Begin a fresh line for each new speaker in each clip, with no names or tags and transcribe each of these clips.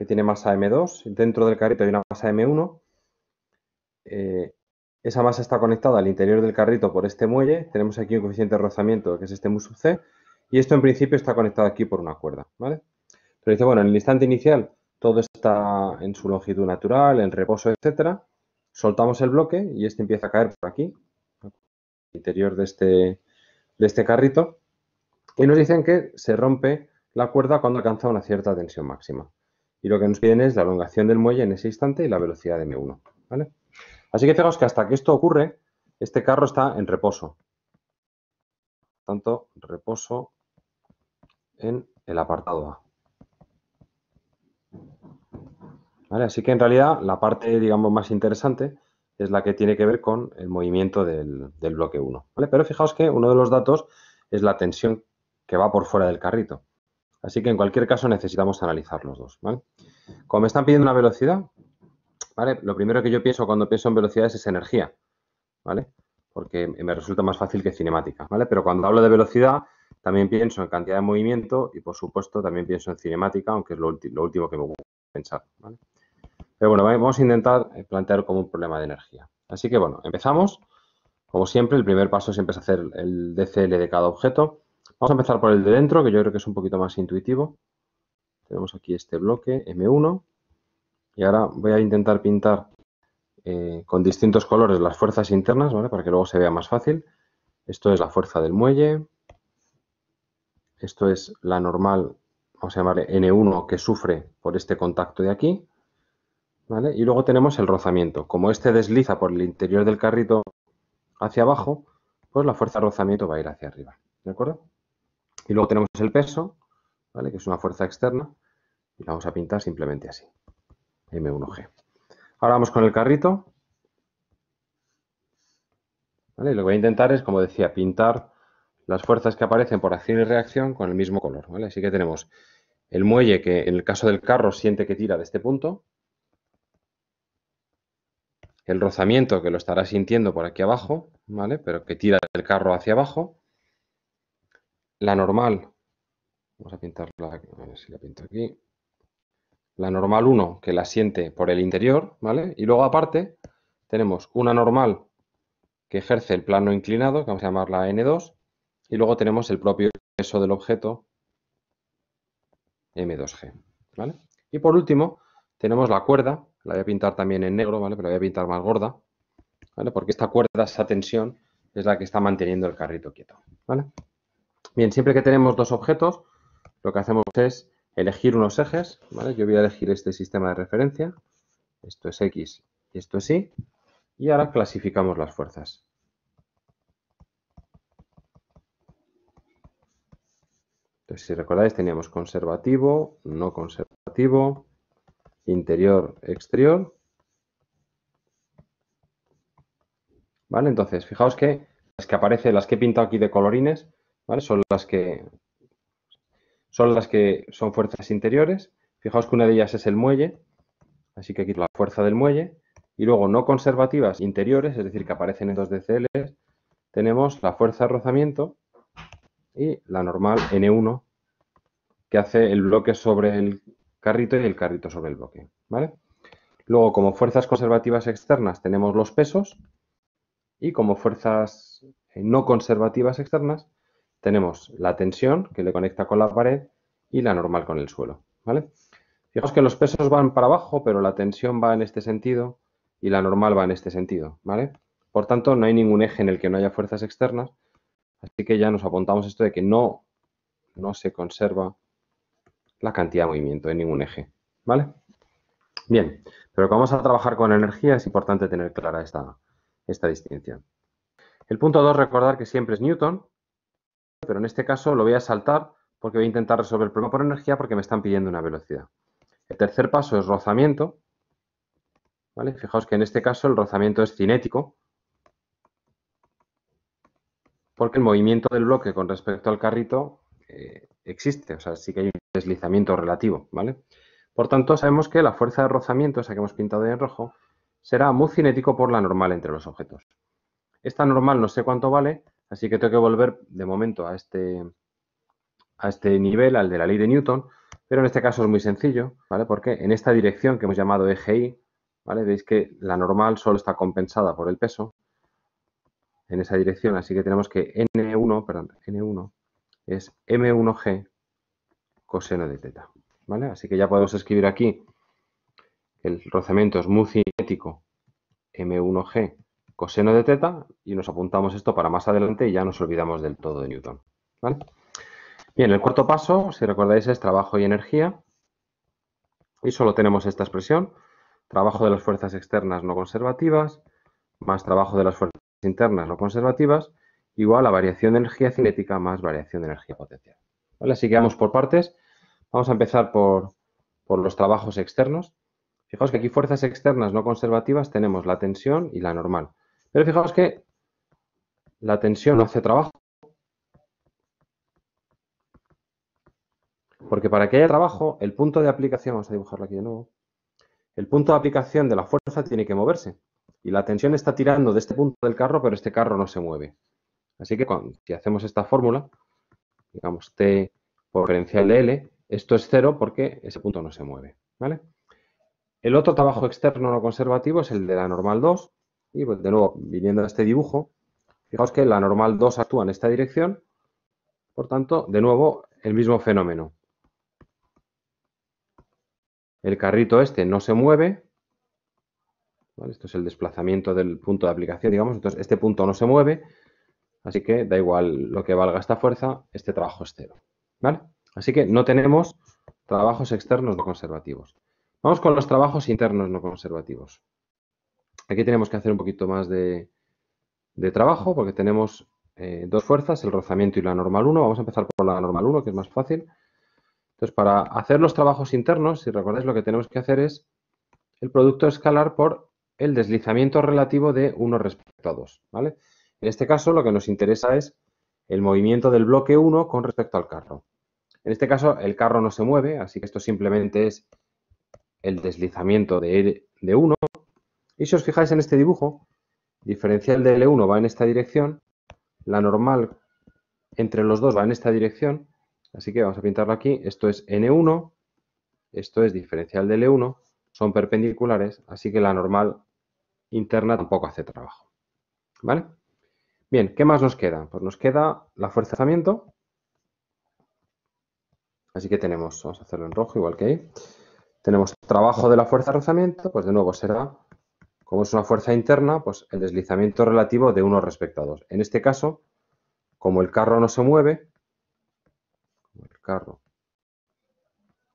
que tiene masa M2. Dentro del carrito hay una masa M1. Eh, esa masa está conectada al interior del carrito por este muelle. Tenemos aquí un coeficiente de rozamiento que es este mu sub c. Y esto en principio está conectado aquí por una cuerda. ¿vale? Pero dice, bueno, en el instante inicial todo está en su longitud natural, en reposo, etcétera. Soltamos el bloque y este empieza a caer por aquí, al interior de este, de este carrito. Y nos dicen que se rompe la cuerda cuando alcanza una cierta tensión máxima. Y lo que nos piden es la elongación del muelle en ese instante y la velocidad de M1. Así que fijaos que hasta que esto ocurre, este carro está en reposo. tanto, reposo en el apartado A. Así que en realidad la parte, digamos, más interesante es la que tiene que ver con el movimiento del, bloque 1. Pero fijaos que uno de los datos es la tensión que va por fuera del carrito. Así que en cualquier caso necesitamos analizar los dos. Como me están pidiendo una velocidad, ¿vale? lo primero que yo pienso cuando pienso en velocidades es energía, ¿vale? porque me resulta más fácil que cinemática. ¿vale? Pero cuando hablo de velocidad, también pienso en cantidad de movimiento y, por supuesto, también pienso en cinemática, aunque es lo, último que me gusta pensar. Pero bueno, vamos a intentar eh, plantear como un problema de energía. Así que bueno, empezamos. Como siempre, el primer paso siempre es hacer el DCL de cada objeto. Vamos a empezar por el de dentro, que yo creo que es un poquito más intuitivo. Tenemos aquí este bloque M1 y ahora voy a intentar pintar eh, con distintos colores las fuerzas internas, ¿vale? Para que luego se vea más fácil. Esto es la fuerza del muelle. Esto es la normal, vamos a llamarle N1, que sufre por este contacto de aquí. ¿Vale? Y luego tenemos el rozamiento. Como este desliza por el interior del carrito hacia abajo, pues la fuerza de rozamiento va a ir hacia arriba. ¿De acuerdo? Y luego tenemos el peso, ¿vale? que es una fuerza externa, y la vamos a pintar simplemente así, M1G. Ahora vamos con el carrito. ¿Vale? Y lo que voy a intentar es, como decía, pintar las fuerzas que aparecen por acción y reacción con el mismo color. Así que tenemos el muelle que en el caso del carro siente que tira de este punto, el rozamiento que lo estará sintiendo por aquí abajo, ¿vale? pero que tira del carro hacia abajo, la normal, vamos a pintarla, si la pinto aquí. La normal 1 que la siente por el interior, ¿vale? Y luego aparte tenemos una normal que ejerce el plano inclinado, que vamos a llamarla N2, y luego tenemos el propio peso del objeto M2G, ¿vale? Y por último tenemos la cuerda, la voy a pintar también en negro, ¿vale? Pero la voy a pintar más gorda, ¿vale? Porque esta cuerda, esa tensión, es la que está manteniendo el carrito quieto, ¿vale? Bien, siempre que tenemos dos objetos, lo que hacemos es elegir unos ejes. Yo voy a elegir este sistema de referencia. Esto es X y esto es Y. Y ahora clasificamos las fuerzas. Entonces, si recordáis, teníamos conservativo, no conservativo, interior, exterior. ¿Vale? Entonces, fijaos que las que aparecen, las que he pintado aquí de colorines, son las que son las que son fuerzas interiores. Fijaos que una de ellas es el muelle, así que aquí la fuerza del muelle. Y luego no conservativas interiores, es decir, que aparecen en dos DCLs, tenemos la fuerza de rozamiento y la normal N1, que hace el bloque sobre el carrito y el carrito sobre el bloque. Luego, como fuerzas conservativas externas, tenemos los pesos. Y como fuerzas eh, no conservativas externas, tenemos la tensión que le conecta con la pared y la normal con el suelo. ¿vale? Fijaos que los pesos van para abajo, pero la tensión va en este sentido y la normal va en este sentido. ¿vale? Por tanto, no hay ningún eje en el que no haya fuerzas externas. Así que ya nos apuntamos esto de que no, no se conserva la cantidad de movimiento en ningún eje. ¿Vale? Bien, pero como vamos a trabajar con energía es importante tener clara esta, esta distinción. El punto 2, recordar que siempre es Newton, pero en este caso lo voy a saltar porque voy a intentar resolver el problema por energía porque me están pidiendo una velocidad. El tercer paso es rozamiento. ¿vale? Fijaos que en este caso el rozamiento es cinético porque el movimiento del bloque con respecto al carrito eh, existe, o sea, sí que hay un deslizamiento relativo. ¿vale? Por tanto, sabemos que la fuerza de rozamiento, esa que hemos pintado en rojo, será muy cinético por la normal entre los objetos. Esta normal no sé cuánto vale, Así que tengo que volver de momento a este, a este nivel, al de la ley de Newton, pero en este caso es muy sencillo, ¿vale? Porque en esta dirección que hemos llamado eje Y, ¿vale? Veis que la normal solo está compensada por el peso en esa dirección, así que tenemos que N1, perdón, N1 es M1G coseno de teta, ¿vale? Así que ya podemos escribir aquí el rozamiento es muy cinético M1G coseno de teta y nos apuntamos esto para más adelante y ya nos olvidamos del todo de Newton. Bien, el cuarto paso, si recordáis, es trabajo y energía. Y solo tenemos esta expresión, trabajo de las fuerzas externas no conservativas más trabajo de las fuerzas internas no conservativas igual a variación de energía cinética más variación de energía potencial. Así que vamos por partes. Vamos a empezar por, por los trabajos externos. Fijaos que aquí fuerzas externas no conservativas tenemos la tensión y la normal. Pero fijaos que la tensión no hace trabajo. Porque para que haya trabajo, el punto de aplicación, vamos a dibujarlo aquí de nuevo, el punto de aplicación de la fuerza tiene que moverse. Y la tensión está tirando de este punto del carro, pero este carro no se mueve. Así que si hacemos esta fórmula, digamos T por referencia de L, esto es cero porque ese punto no se mueve. ¿vale? El otro trabajo externo no conservativo es el de la normal 2, y pues, de nuevo, viniendo a este dibujo, fijaos que la normal 2 actúa en esta dirección, por tanto, de nuevo, el mismo fenómeno. El carrito este no se mueve, esto es el desplazamiento del punto de aplicación, digamos, entonces este punto no se mueve, así que da igual lo que valga esta fuerza, este trabajo es cero. ¿vale? Así que no tenemos trabajos externos no conservativos. Vamos con los trabajos internos no conservativos. Aquí tenemos que hacer un poquito más de, trabajo porque tenemos eh, dos fuerzas, el rozamiento y la normal 1. Vamos a empezar por la normal 1, que es más fácil. Entonces, para hacer los trabajos internos, si recordáis, lo que tenemos que hacer es el producto escalar por el deslizamiento relativo de 1 respecto a 2. ¿vale? En este caso, lo que nos interesa es el movimiento del bloque 1 con respecto al carro. En este caso, el carro no se mueve, así que esto simplemente es el deslizamiento de 1 y si os fijáis en este dibujo, diferencial de L1 e va en esta dirección, la normal entre los dos va en esta dirección, así que vamos a pintarlo aquí, esto es N1, e esto es diferencial de L1, e son perpendiculares, así que la normal interna tampoco hace trabajo. ¿Vale? Bien, ¿qué más nos queda? Pues nos queda la fuerza de rozamiento, Así que tenemos, vamos a hacerlo en rojo igual que ahí. Tenemos trabajo de la fuerza de rozamiento, pues de nuevo será como es una fuerza interna, pues el deslizamiento relativo de 1 respecto a 2. En este caso, como el carro no se mueve, el carro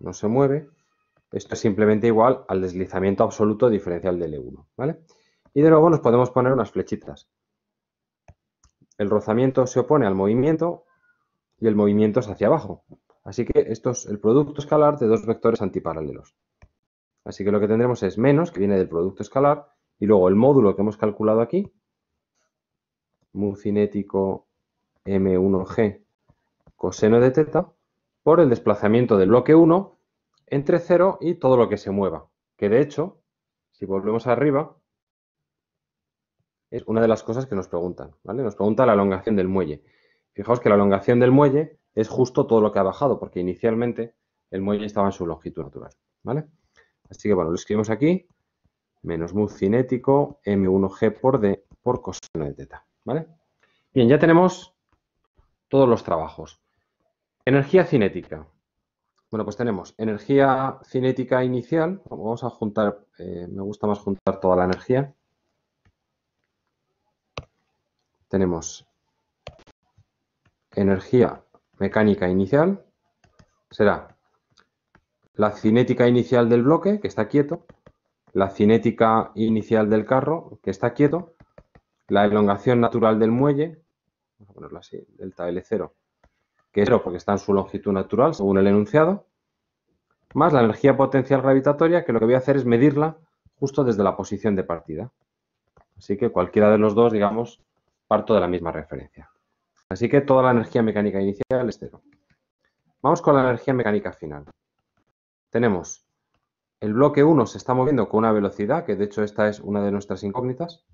no se mueve, esto es simplemente igual al deslizamiento absoluto diferencial de l 1 e ¿vale? Y de nuevo nos podemos poner unas flechitas. El rozamiento se opone al movimiento y el movimiento es hacia abajo. Así que esto es el producto escalar de dos vectores antiparalelos. Así que lo que tendremos es menos, que viene del producto escalar, y luego el módulo que hemos calculado aquí, mu cinético m1g coseno de teta, por el desplazamiento del bloque 1 entre 0 y todo lo que se mueva. Que de hecho, si volvemos arriba, es una de las cosas que nos preguntan. ¿vale? Nos pregunta la elongación del muelle. Fijaos que la elongación del muelle es justo todo lo que ha bajado, porque inicialmente el muelle estaba en su longitud natural. ¿vale? Así que bueno, lo escribimos aquí menos mu cinético m1g por d por coseno de teta. ¿vale? Bien, ya tenemos todos los trabajos. Energía cinética. Bueno, pues tenemos energía cinética inicial. Vamos a juntar, eh, me gusta más juntar toda la energía. Tenemos energía mecánica inicial. Será la cinética inicial del bloque, que está quieto, la cinética inicial del carro, que está quieto, la elongación natural del muelle, vamos a ponerlo así, delta L0, que es 0 porque está en su longitud natural, según el enunciado, más la energía potencial gravitatoria, que lo que voy a hacer es medirla justo desde la posición de partida. Así que cualquiera de los dos, digamos, parto de la misma referencia. Así que toda la energía mecánica inicial es cero. Vamos con la energía mecánica final. Tenemos el bloque 1 se está moviendo con una velocidad, que de hecho esta es una de nuestras incógnitas.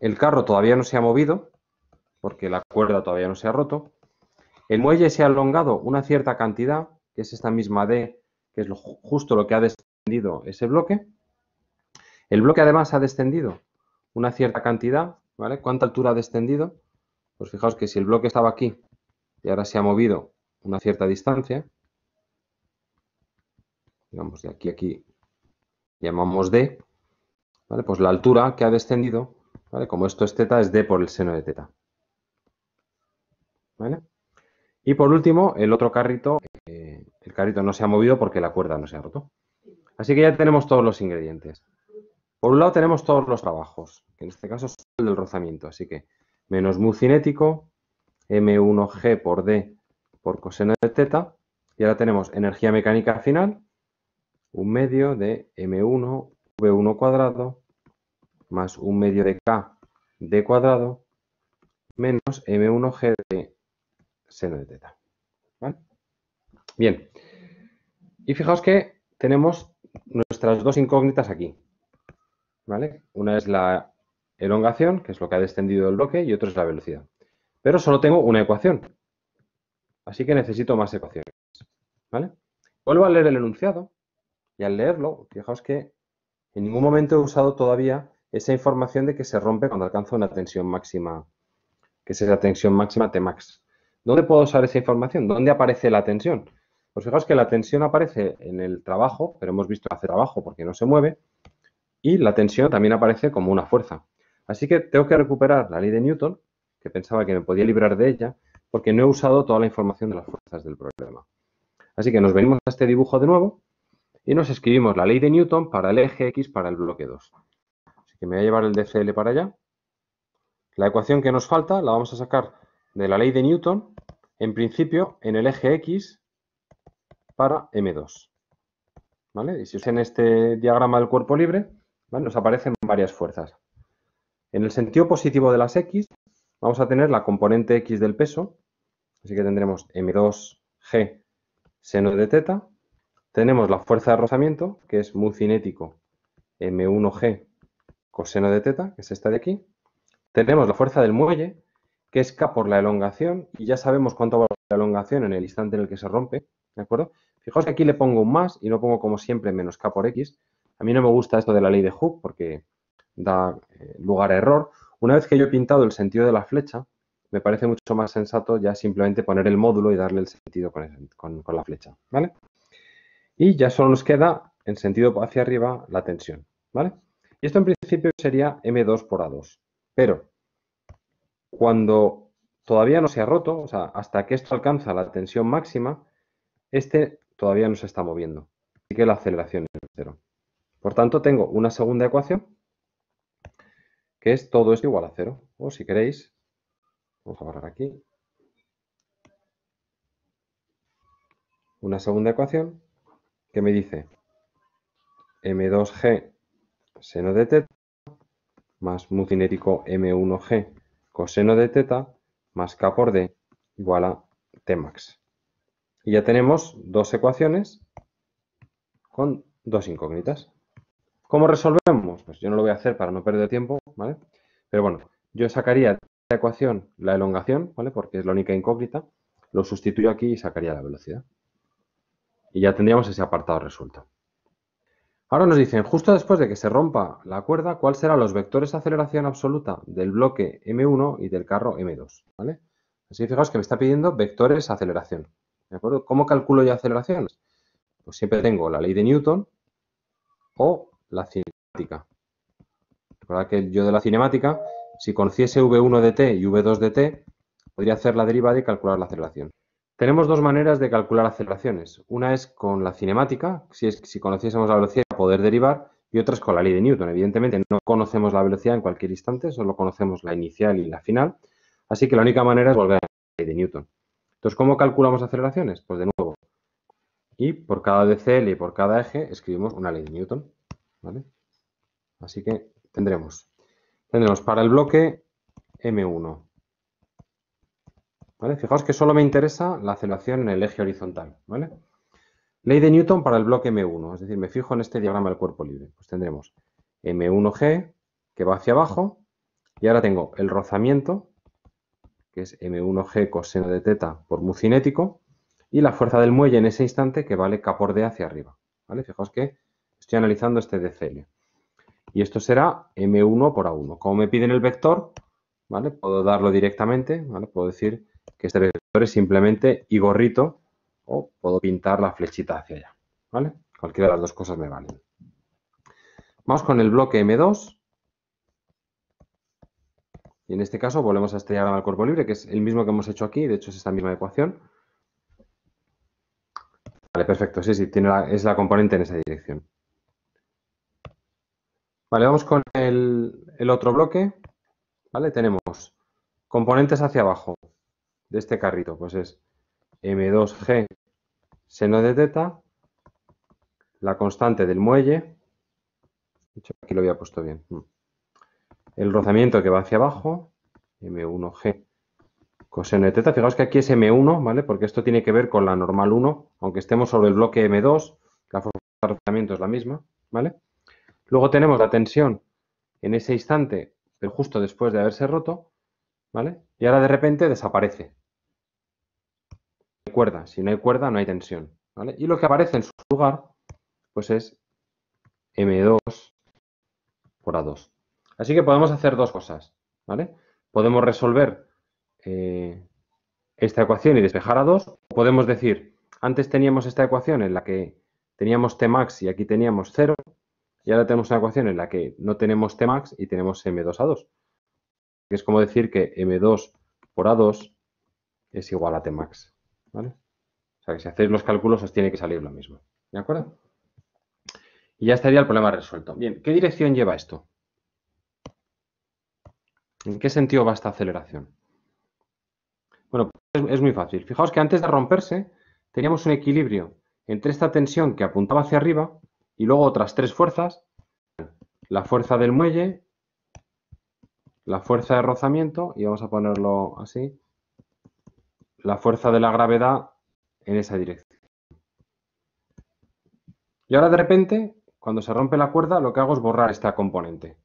El carro todavía no se ha movido, porque la cuerda todavía no se ha roto. El muelle se ha alongado una cierta cantidad, que es esta misma D, que es justo lo que ha descendido ese bloque. El bloque además ha descendido una cierta cantidad, ¿vale? ¿Cuánta altura ha descendido? Pues fijaos que si el bloque estaba aquí y ahora se ha movido una cierta distancia, digamos de aquí a aquí, llamamos D, ¿vale? Pues la altura que ha descendido, ¿vale? Como esto es teta, es D por el seno de teta. ¿Vale? Y por último, el otro carrito, eh, el carrito no se ha movido porque la cuerda no se ha roto. Así que ya tenemos todos los ingredientes. Por un lado tenemos todos los trabajos, que en este caso son el del rozamiento, así que menos mu cinético, m1g por d por coseno de teta, y ahora tenemos energía mecánica final, un medio de m1 v1 cuadrado más un medio de k d cuadrado menos m1g de seno de teta. ¿Vale? Bien. Y fijaos que tenemos nuestras dos incógnitas aquí. ¿Vale? Una es la elongación, que es lo que ha descendido el bloque, y otra es la velocidad. Pero solo tengo una ecuación. Así que necesito más ecuaciones. ¿Vale? Vuelvo a leer el enunciado y al leerlo, fijaos que en ningún momento he usado todavía esa información de que se rompe cuando alcanza una tensión máxima, que es la tensión máxima Tmax. ¿Dónde puedo usar esa información? ¿Dónde aparece la tensión? Pues fijaos que la tensión aparece en el trabajo, pero hemos visto que hace trabajo porque no se mueve, y la tensión también aparece como una fuerza. Así que tengo que recuperar la ley de Newton, que pensaba que me podía librar de ella, porque no he usado toda la información de las fuerzas del problema. Así que nos venimos a este dibujo de nuevo y nos escribimos la ley de Newton para el eje X para el bloque 2. Así que me voy a llevar el DCL para allá. La ecuación que nos falta la vamos a sacar de la ley de Newton, en principio, en el eje X para M2. Y si usen en este diagrama del cuerpo libre, nos aparecen varias fuerzas. En el sentido positivo de las X, vamos a tener la componente X del peso, así que tendremos M2G seno de teta tenemos la fuerza de rozamiento, que es mu cinético M1G coseno de teta, que es esta de aquí. Tenemos la fuerza del muelle, que es K por la elongación, y ya sabemos cuánto va la elongación en el instante en el que se rompe, ¿de acuerdo? Fijaos que aquí le pongo un más y no pongo como siempre menos K por X. A mí no me gusta esto de la ley de Hooke porque da eh, lugar a error. Una vez que yo he pintado el sentido de la flecha, me parece mucho más sensato ya simplemente poner el módulo y darle el sentido con, con la flecha, ¿vale? Y ya solo nos queda, en sentido hacia arriba, la tensión. ¿Vale? Y esto en principio sería M2 por A2. Pero cuando todavía no se ha roto, o sea, hasta que esto alcanza la tensión máxima, este todavía no se está moviendo. Así que la aceleración es cero. Por tanto, tengo una segunda ecuación que es todo esto igual a cero. O si queréis, vamos a borrar aquí. Una segunda ecuación me dice? M2G seno de teta más mu M1G coseno de teta más K por D igual a Tmax. Y ya tenemos dos ecuaciones con dos incógnitas. ¿Cómo resolvemos? Pues yo no lo voy a hacer para no perder tiempo, ¿vale? Pero bueno, yo sacaría de la ecuación la elongación, ¿vale? Porque es la única incógnita. Lo sustituyo aquí y sacaría la velocidad y ya tendríamos ese apartado resuelto. Ahora nos dicen, justo después de que se rompa la cuerda, ¿cuáles serán los vectores de aceleración absoluta del bloque M1 y del carro M2? ¿vale? Así fijaos que me está pidiendo vectores de aceleración. ¿Cómo calculo yo aceleraciones? Pues siempre tengo la ley de Newton o la cinemática. Recuerda que yo de la cinemática, si conociese V1 de t y V2 de t, podría hacer la derivada y calcular la aceleración. Tenemos dos maneras de calcular aceleraciones. Una es con la cinemática, si, es, si conociésemos la velocidad poder derivar, y otra es con la ley de Newton. Evidentemente no conocemos la velocidad en cualquier instante, solo conocemos la inicial y la final. Así que la única manera es volver a la ley de Newton. Entonces, ¿cómo calculamos aceleraciones? Pues de nuevo, y por cada DCL y por cada eje escribimos una ley de Newton. ¿vale? Así que tendremos. Tendremos para el bloque M1 Fijaos que solo me interesa la aceleración en el eje horizontal, ¿vale? Ley de Newton para el bloque M1, es decir, me fijo en este diagrama del cuerpo libre. Pues tendremos M1G, que va hacia abajo, y ahora tengo el rozamiento, que es M1G coseno de teta por mu cinético, y la fuerza del muelle en ese instante que vale K por D hacia arriba. ¿vale? Fijaos que estoy analizando este DCL. Y esto será M1 por A1. Como me piden el vector, ¿vale? puedo darlo directamente, puedo decir que este vector es simplemente y gorrito o puedo pintar la flechita hacia allá. ¿Vale? Cualquiera de las dos cosas me valen. Vamos con el bloque M2. Y en este caso volvemos a este diagrama cuerpo libre, que es el mismo que hemos hecho aquí, de hecho es esta misma ecuación. Vale, perfecto, sí, sí, tiene es la componente en esa dirección. Vale, vamos con el, el otro bloque. Vale, tenemos componentes hacia abajo de este carrito? Pues es M2G seno de teta, la constante del muelle, aquí lo había puesto bien, mm, el rozamiento que va hacia abajo, M1G coseno de teta, fijaos que aquí es M1, ¿vale? Porque esto tiene que ver con la normal 1, aunque estemos sobre el bloque M2, la forma de rozamiento es la misma, ¿vale? Luego tenemos la tensión en ese instante, pero justo después de haberse roto, ¿vale? Y ahora de repente desaparece, cuerda. Si no hay cuerda, no hay tensión. Y lo que aparece en su lugar, pues es M2 por A2. Así que podemos hacer dos cosas. Podemos resolver eh, esta ecuación y despejar A2. O podemos decir, antes teníamos esta ecuación en la que teníamos Tmax y aquí teníamos 0. Y ahora tenemos una ecuación en la que no tenemos Tmax y tenemos M2A2. Que es como decir que M2 por A2 es igual a Tmax. O sea, que si hacéis los cálculos os tiene que salir lo mismo, ¿de acuerdo? Y ya estaría el problema resuelto. Bien, ¿qué dirección lleva esto? ¿En qué sentido va esta aceleración? Bueno, es, muy fácil. Fijaos que antes de romperse teníamos un equilibrio entre esta tensión que apuntaba hacia arriba y luego otras tres fuerzas, la fuerza del muelle, la fuerza de rozamiento, y vamos a ponerlo así, la fuerza de la gravedad en esa dirección. Y ahora de repente, cuando se rompe la cuerda, lo que hago es borrar esta componente.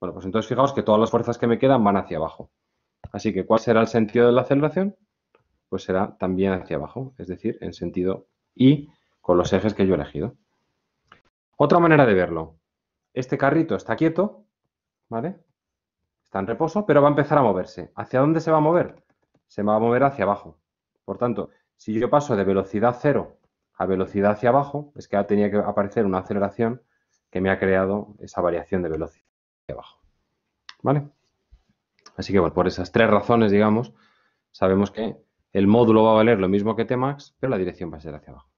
Bueno, pues entonces fijaos que todas las fuerzas que me quedan van hacia abajo. Así que, ¿cuál será el sentido de la aceleración? Pues será también hacia abajo, es decir, en sentido y con los ejes que yo he elegido. Otra manera de verlo. Este carrito está quieto, ¿vale? Está en reposo, pero va a empezar a moverse. ¿Hacia dónde se va a mover? Se va a mover hacia abajo. Por tanto, si yo paso de velocidad cero a velocidad hacia abajo, es que tenía que aparecer una aceleración que me ha creado esa variación de velocidad hacia abajo. ¿Vale? Así que por esas tres razones, digamos, sabemos que el módulo va a valer lo mismo que Tmax, pero la dirección va a ser hacia abajo.